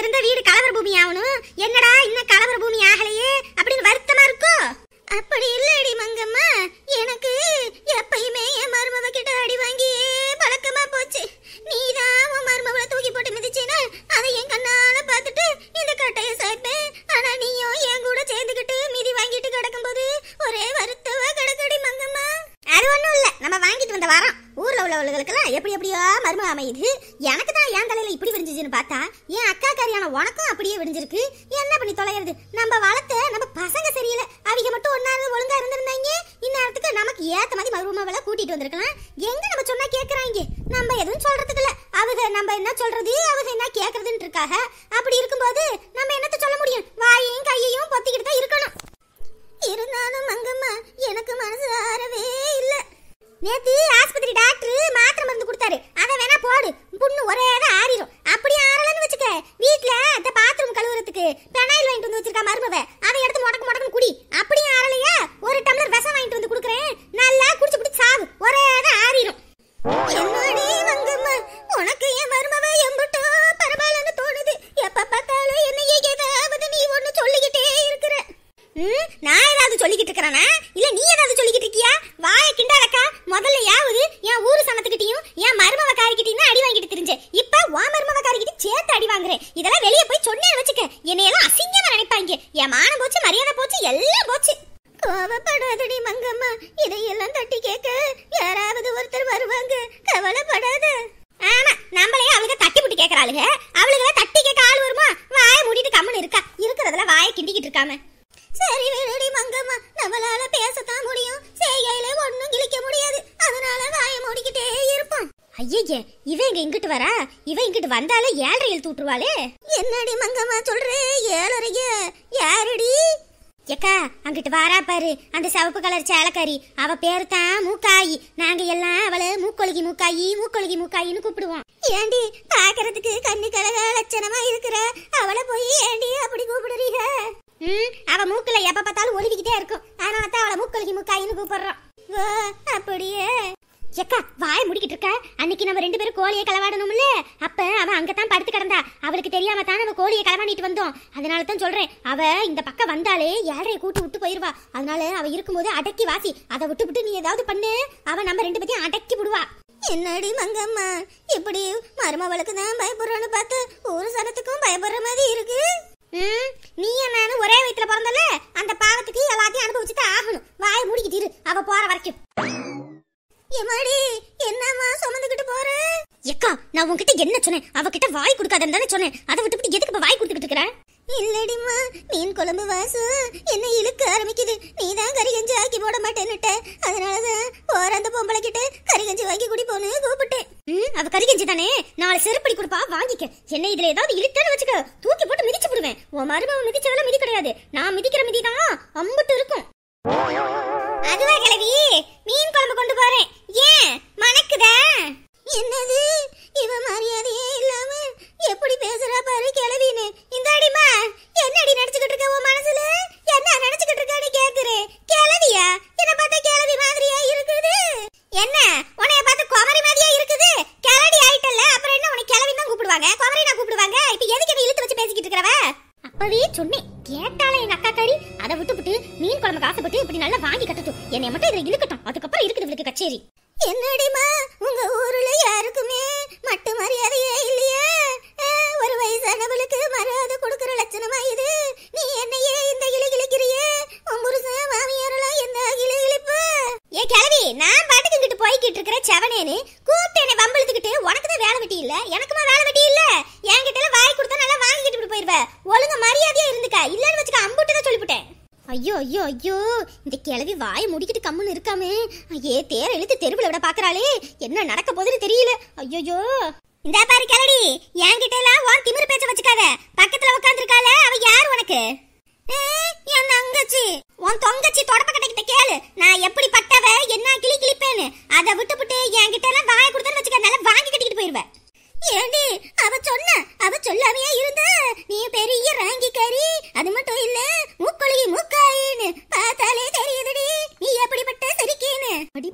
இருந்த வீடு கலவர பூமி ஆகணும் என்னடா இன்னும் கலவர பூமி ஆகலையே நம்ம வளர்த்த நம்ம பசங்க சரியில்லை அவங்க மட்டும் ஒன்றா இருந்து ஒழுங்கா இருந்திருந்தாங்க இந்நேரத்துக்கு நமக்கு ஏத்த மாதிரி மருமகளை கூட்டிட்டு வந்திருக்கலாம் எங்க நம்ம சொன்னா கேக்குறாங்க நம்ம எதுவும் சொல்றதுக்கு இல்ல அவங்க நம்ம என்ன சொல்றது அவங்க என்ன கேக்குறதுன்னு அப்படி இருக்கும்போது நம்ம என்னத்தை சொல்ல முடியும் வாயையும் கையையும் பொத்திக்கிட்டு தான் இருக்கணும் இருந்தாலும் மங்கம்மா எனக்கு மனசு ஆறவே இல்ல நேத்து ஆஸ்பத்திரி டாக்டர் மாத்திரை மருந்து கொடுத்தாரு அதை வேணா போடு புண்ணு ஒரே தான் ஆறிடும் வைங்க என் மானம் போச்சு மரியாதை போச்சு எல்லாம் போச்சு கோவப்படாதடி மங்கம்மா இதையெல்லாம் தட்டி கேட்க யாராவது ஒருத்தர் வருவாங்க கவலைப்படாத ஐயே இவன் இங்க இங்கிட்டு வரா இவன் இங்கிட்டு வந்தாலே ஏழரை எழுத்து விட்டுருவாளே என்னடி மங்கம்மா சொல்றே ஏழரைய யாரடி ஏக்கா அங்கிட்டு வாரா பாரு அந்த சிவப்பு கலர் சேலக்காரி அவ பேரு தான் மூக்காயி நாங்க எல்லாம் அவளை மூக்கொழுகி மூக்காயி மூக்கொழுகி மூக்காயின்னு கூப்பிடுவோம் ஏண்டி பாக்குறதுக்கு கண்ணு கலக லட்சணமா இருக்கிற அவளை போய் ஏண்டி அப்படி கூப்பிடுறீங்க ம் அவ மூக்குல எப்ப பார்த்தாலும் ஒழுகிக்கிட்டே இருக்கும் ஆனா தான் அவளை மூக்கொழுகி மூக்காயின்னு கூப்பிடுறோம் ஓ அப்படியே எக்கா வாய் முடிக்கிட்டு இருக்க அன்னைக்கு நம்ம ரெண்டு பேரும் கோழியை களவாடணும்ல அப்ப அவ தான் படுத்து கிடந்தா அவளுக்கு தெரியாம தான் நம்ம கோழியை களவாண்டிட்டு வந்தோம் அதனால தான் சொல்றேன் அவ இந்த பக்கம் வந்தாலே ஏழையை கூட்டி விட்டு போயிருவா அதனால அவ இருக்கும்போது அடக்கி வாசி அதை விட்டு விட்டு நீ ஏதாவது பண்ணு அவ நம்ம ரெண்டு பேத்தையும் அடக்கி விடுவா என்னடி மங்கம்மா இப்படி மருமவளுக்கு தான் பயப்படுறோன்னு பார்த்து ஒரு சரத்துக்கும் பயப்படுற மாதிரி இருக்கு நீ என்னன்னு ஒரே வயிற்றுல பிறந்தல அந்த பாவத்துக்கு எல்லாத்தையும் அனுபவிச்சுட்டு ஆகணும் வாய் மூடிக்கிட்டு இரு அவ போற வரைக்கும் எம்மாடி என்னம்மா சுமந்துக்கிட்டு போற எக்கா நான் உன்கிட்ட என்ன சொன்னேன் அவகிட்ட வாய் கொடுக்காதன்னு தானே சொன்னேன் அதை விட்டுவிட்டு எதுக்கு வாய் கொடுத்துக்கிட்டு இருக்கிற இல்லடிமா மீன் குழம்பு வாசம் என்ன இழுக்க ஆரம்பிக்குது நீ தான் ஆக்கி போட மாட்டேன்னுட்ட அதனாலதான் போற அந்த பொம்பளை வாங்கி குடி போனு கூப்பிட்டேன் ம் அவ கறி தானே நாலு செருப்படி கொடுப்பா வாங்கிக்க என்ன இதுல ஏதாவது இழுத்தான்னு வச்சுக்க தூக்கி போட்டு மிதிச்சு போடுவேன் உன் மருமவன் மிதிச்சதெல்லாம் மிதி கிடையாது நான் மிதிக்கிற மிதி தான் அம்புட்டு இருக்கும் அதுவா கிழவி மீன் குழம்பு கொண்டு போறேன் ஏன் மணக்குதா என்னது இவ மரியாதையே இல்லாம எப்படி பேசுறா பாரு கிழவின்னு இந்தாடிமா என்னை மட்டும் இதுல இழுக்கட்டும் அதுக்கப்புறம் இருக்குது இவளுக்கு கச்சேரி என்னடிமா உங்க ஊர்ல யாருக்குமே மட்டு மரியாதையே இல்லையா ஒரு வயசானவளுக்கு மரியாதை கொடுக்கற லட்சணமா இது நீ என்னையே இந்த இலை கிளிக்கிறியே உன் புருஷன் மாமியாரெல்லாம் என்ன இலை ஏ கிழவி நான் பாட்டுக்கு இங்கிட்டு போய்கிட்டு இருக்கிற செவனேன்னு கூப்பிட்டு என்னை வம்பழுத்துக்கிட்டு உனக்கு தான் வேலை வெட்டி இல்ல எனக்குமா வேலை வெட்டி இல்ல என்கிட்ட வாய் கொடுத்தா நல்லா வாங்கிக்கிட்டு போயிருவேன் ஒழுங்க மரியாதையா இருந்துக்கா இல்லன்னு வச்சுக்க அம்புட்டு ஐயோ ஐயோ ஐயோ இந்த கிளவி வாய முடிக்கிட்டு கம்முன்னு இருக்காமே ஐயே தேர எழுத்து தெருவில் விட பாக்குறாளே என்ன நடக்க போகுதுன்னு தெரியல ஐயோயோ இந்த பாரு கிளடி என்கிட்ட எல்லாம் உன் திமிரு பேச்ச வச்சுக்காத பக்கத்துல உட்காந்துருக்காள அவ யாரு உனக்கு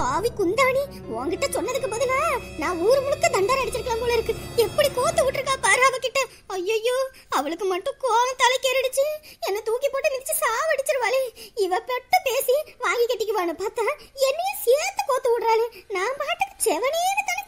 பாவி குந்தாணி உன்கிட்ட சொன்னதுக்கு பதிலா நான் ஊர் முழுக்க தண்டார் அடிச்சிருக்கலாம் போல இருக்கு எப்படி கோத்து விட்டுருக்கா பாரு அவகிட்ட ஐயோ அவளுக்கு மட்டும் கோவம் தலைக்கேறிடுச்சு என்ன தூக்கி போட்டு மிதிச்சு சாவடிச்சிருவாளே இவ பெட்ட பேசி வாங்கி கட்டிக்குவான்னு பார்த்தா என்னையும் சேர்த்து கோத்து விடுறாளே நான் பாட்டுக்கு செவனேன்னு தானே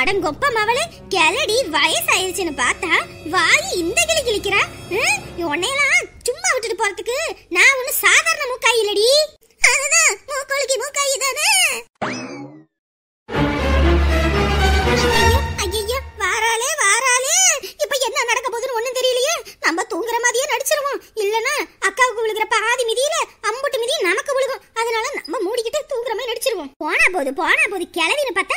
அடங்கொப்ப கிளடி வயசாயிருச்சுன்னு பார்த்தா வாய் இந்த கிளி கிளிக்கிறா உன்னையெல்லாம் சும்மா விட்டுட்டு போறதுக்கு நான் ஒண்ணு சாதாரண மூக்காய் இல்லடி அதுதான் மூக்கோளுக்கு மூக்காய் தானே என்ன நம்ம தூங்குற மாதிரியே நடிச்சிருவோம் அக்காவுக்கு அம்புட்டு மிதி நமக்கு விழுகும் அதனால நம்ம மூடிக்கிட்டு தூங்குற மாதிரி நடிச்சிருவோம் போனா போது போனா போது கிளவின்னு பார்த்தா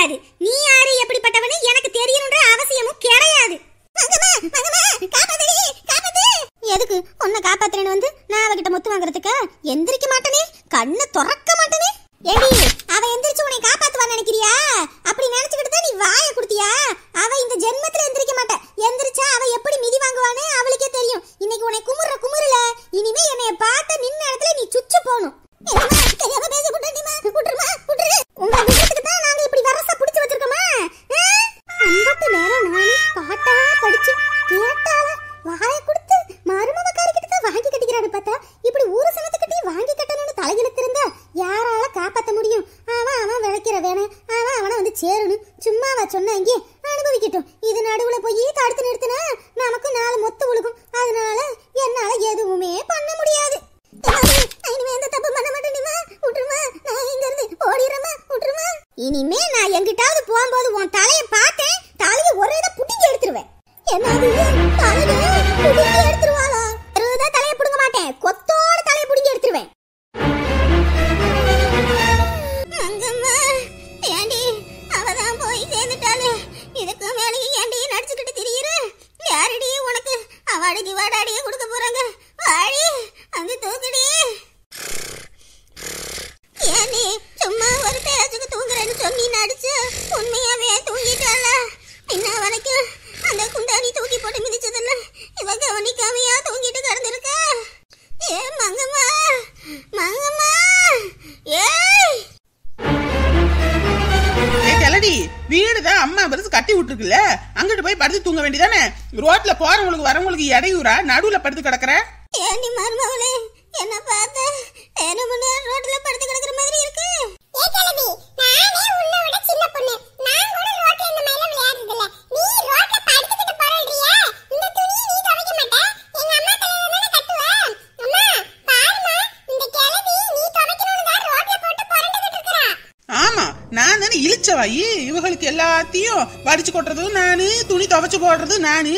கிடையாது நீ யாரு எப்படிப்பட்டவனு எனக்கு தெரியணுன்ற அவசியமும் கிடையாது எதுக்கு உன்னை காப்பாத்துறேன்னு வந்து நான் அவகிட்ட முத்து வாங்குறதுக்கு எந்திரிக்க மாட்டேனே கண்ணு திறக்க மாட்டேனே எடி அவ எந்திரிச்சு உன்னை காப்பாத்துவான்னு நினைக்கிறியா அப்படி நினைச்சுக்கிட்டு நீ வாய குடுத்தியா அவ இந்த ஜென்மத்துல எந்திரிக்க மாட்டா எந்திரிச்சா அவ எப்படி மிதி வாங்குவானே அவளுக்கே தெரியும் இன்னைக்கு உன்னை குமுற குமுறல இனிமே என்னைய பார்த்த நின்ன இடத்துல நீ சுச்சு போகணும் இனிமே நான் எங்கிட்டாவது போகும்போது உன் தலையை எந்திரிக்காமையா தூங்கிட்டு கிடந்திருக்க ஏ மங்கம்மா மங்கம்மா ஏய் கலடி வீடுதான் அம்மா பெருசு கட்டி விட்டுருக்குல்ல அங்கிட்டு போய் படுத்து தூங்க வேண்டியதானே ரோட்ல போறவங்களுக்கு வரவங்களுக்கு இடையூறா நடுவுல படுத்து கிடக்குற ஏண்டி மருமகளே என்ன பார்த்த ரோட்ல எல்லாத்தையும் வடிச்சு கொட்டுறதும் நானு துணி துவைச்சு போடுறதும் நானு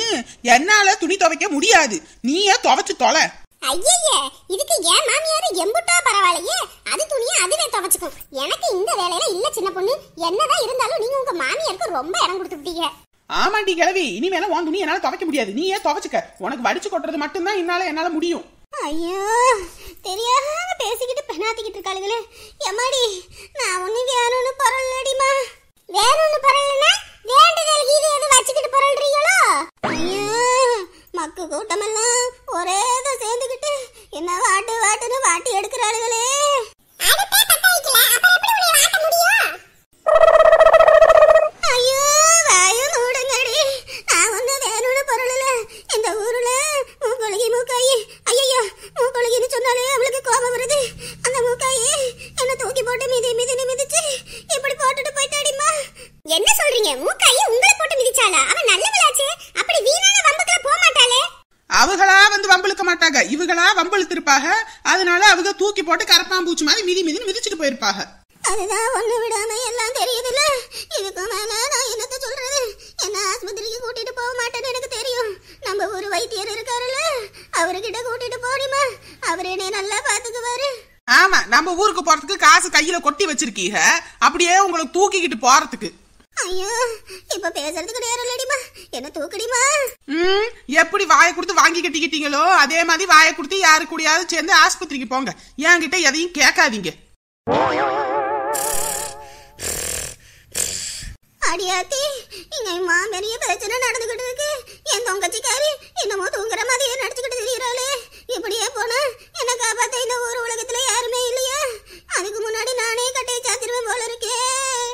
என்னால துணி துவைக்க முடியாது நீயே துவைச்சு தொலை ஐயய்ய இதுக்கு ஏன் மாமியார் எம்புட்டா பரவாயில்லையே அது துணியை அதுவே துவைச்சுக்கும் எனக்கு இந்த வேலையில இல்ல சின்ன பொண்ணு என்னதான் இருந்தாலும் நீங்க உங்க மாமியாருக்கு ரொம்ப இடம் கொடுத்துட்டீங்க ஆமாண்டி கிழவி இனிமேல உன் துணி என்னால துவைக்க முடியாது நீ ஏன் துவைச்சுக்க உனக்கு வடிச்சு கொட்டுறது மட்டும்தான் என்னால என்னால முடியும் ஐயோ தெரியாம பேசிக்கிட்டு பெணாத்திக்கிட்டு இருக்காளுங்களே எம்மாடி நான் ஒண்ணு வேணும்னு பரவாயில்லடிமா வேற ஒண்ணு வேண்டுதல் கீது எது வச்சுக்கிட்டு பரவல்றீங்களோ மக்கு கூட்டமெல்லாம் ஒரே சேர்ந்துக்கிட்டு என்ன வாட்டு வாட்டுன்னு வாட்டி எடுக்கிறாளுகளே கம்பழுத்திருப்பாக அதனால அவங்க தூக்கி போட்டு கரப்பாம்பூச்சி மாதிரி மிதி மிதின்னு மிதிச்சுட்டு போயிருப்பாங்க அதுதான் ஒண்ணு விடாம எல்லாம் தெரியுதுல்ல இதுக்கு மேல நான் என்னத்த சொல்றது என்ன ஆஸ்பத்திரிக்கு கூட்டிட்டு போக மாட்டேன்னு எனக்கு தெரியும் நம்ம ஒரு வைத்தியர் இருக்காருல்ல அவர்கிட்ட கூட்டிட்டு போடிமா அவர் என்னை நல்லா பாத்துக்குவாரு ஆமா நம்ம ஊருக்கு போறதுக்கு காசு கையில கொட்டி வச்சிருக்கீங்க அப்படியே உங்களுக்கு தூக்கிக்கிட்டு போறதுக்கு ஐயோ இப்ப பேசுறதுக்கு நேரம் இல்லடிமா என்ன தூக்கடிமா ம் எப்படி வாயை கொடுத்து வாங்கி கட்டிக்கிட்டீங்களோ அதே மாதிரி வாயை கொடுத்து யாரு கூடயாவது சேர்ந்து ஆஸ்பத்திரிக்கு போங்க என்கிட்ட எதையும் கேட்காதீங்க அடியாத்தி இங்க இம்மா பெரிய பிரச்சனை நடந்துகிட்டு இருக்கு என் தொங்கச்சிக்காரி என்னமோ தூங்குற மாதிரியே நடிச்சுக்கிட்டு திரியிறாளே இப்படியே போனா என்ன காப்பாத்த இந்த ஊர் உலகத்துல யாருமே இல்லையா அதுக்கு முன்னாடி நானே கட்டையை சாத்திருவேன் போல இருக்கேன்